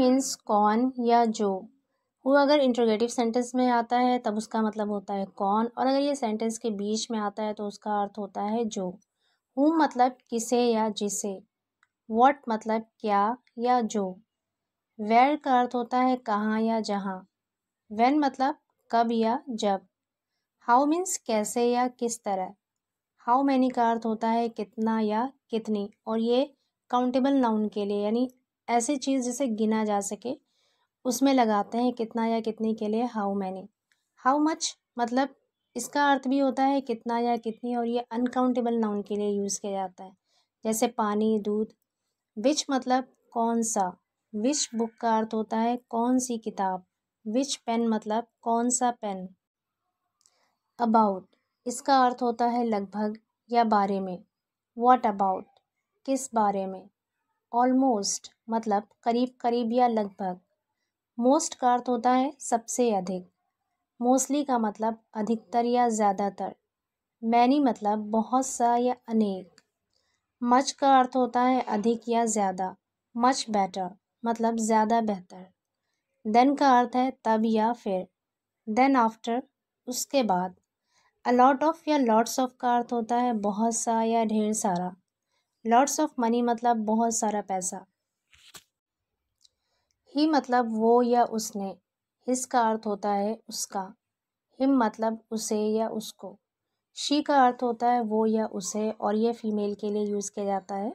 means कौन या जो हु अगर इंट्रोगेटिव सेंटेंस में आता है तब उसका मतलब होता है कौन और अगर ये सेंटेंस के बीच में आता है तो उसका अर्थ होता है जो हु मतलब किसे या जिसे वॉट मतलब क्या या जो वेर का अर्थ होता है कहाँ या जहाँ वेन मतलब कब या जब हाउ मीन्स कैसे या किस तरह हाउ मैनी का अर्थ होता है कितना या कितनी और ये काउंटेबल नाउन के लिए यानी ऐसी चीज़ जिसे गिना जा सके उसमें लगाते हैं कितना या कितनी के लिए हाउ मैनी हाउ मच मतलब इसका अर्थ भी होता है कितना या कितनी और ये अनकाउंटेबल नाउन के लिए यूज़ किया जाता है जैसे पानी दूध विच मतलब कौन सा विच बुक का अर्थ होता है कौन सी किताब विच पेन मतलब कौन सा पेन अबाउट इसका अर्थ होता है लगभग या बारे में वॉट अबाउट किस बारे में ऑलमोस्ट मतलब करीब करीब या लगभग मोस्ट का अर्थ होता है सबसे अधिक मोस्टली का मतलब अधिकतर या ज़्यादातर मैनी मतलब बहुत सा या अनेक मच का अर्थ होता है अधिक या ज़्यादा मच बेटर मतलब ज़्यादा बेहतर देन का अर्थ है तब या फिर देन आफ्टर उसके बाद अलॉट ऑफ या लॉट्स ऑफ का अर्थ होता है बहुत सा या ढेर सारा लॉट्स ऑफ मनी मतलब बहुत सारा पैसा ही मतलब वो या उसने हिस का अर्थ होता है उसका हिम मतलब उसे या उसको शी का अर्थ होता है वो या उसे और यह फ़ीमेल के लिए यूज़ किया जाता है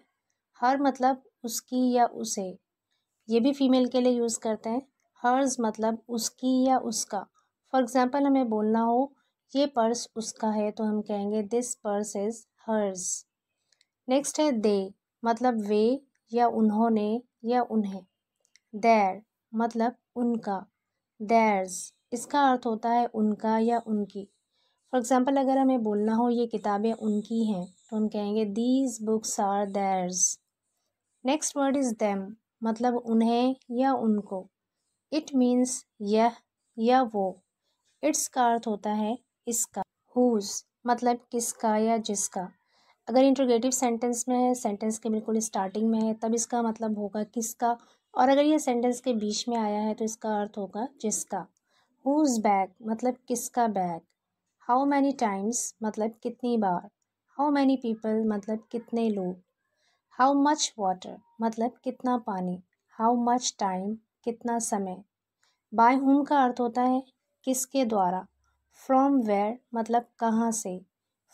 हर मतलब उसकी या उसे ये भी फ़ीमेल के लिए यूज़ करते हैं हर्ज मतलब उसकी या उसका फॉर एग्ज़ाम्पल हमें बोलना हो ये पर्स उसका है तो हम कहेंगे this purse is hers next है दे मतलब वे या उन्होंने या उन्हें देर मतलब उनका देर्स इसका अर्थ होता है उनका या उनकी फॉर एग्ज़ाम्पल अगर हमें बोलना हो ये किताबें उनकी हैं तो हम कहेंगे these books are theirs next word is them मतलब उन्हें या उनको इट मीन्स यह या वो इट्स का अर्थ होता है इसका हुज मतलब किसका या जिसका अगर इंट्रोगेटिव सेंटेंस में है सेंटेंस के बिल्कुल स्टार्टिंग में है तब इसका मतलब होगा किसका और अगर ये सेंटेंस के बीच में आया है तो इसका अर्थ होगा जिसका हुज़ बैग मतलब किसका बैग हाउ मैनी टाइम्स मतलब कितनी बार हाउ मैनी पीपल मतलब कितने लोग हाउ मच वाटर मतलब कितना पानी हाउ मच टाइम कितना समय बाय हुम का अर्थ होता है किसके द्वारा फ्रॉम वेयर मतलब कहाँ से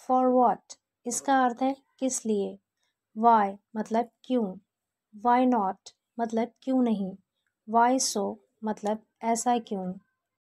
फॉर वॉट इसका अर्थ है किस लिए वाई मतलब क्यों वाई नॉट मतलब क्यों नहीं वाई सो मतलब ऐसा क्यों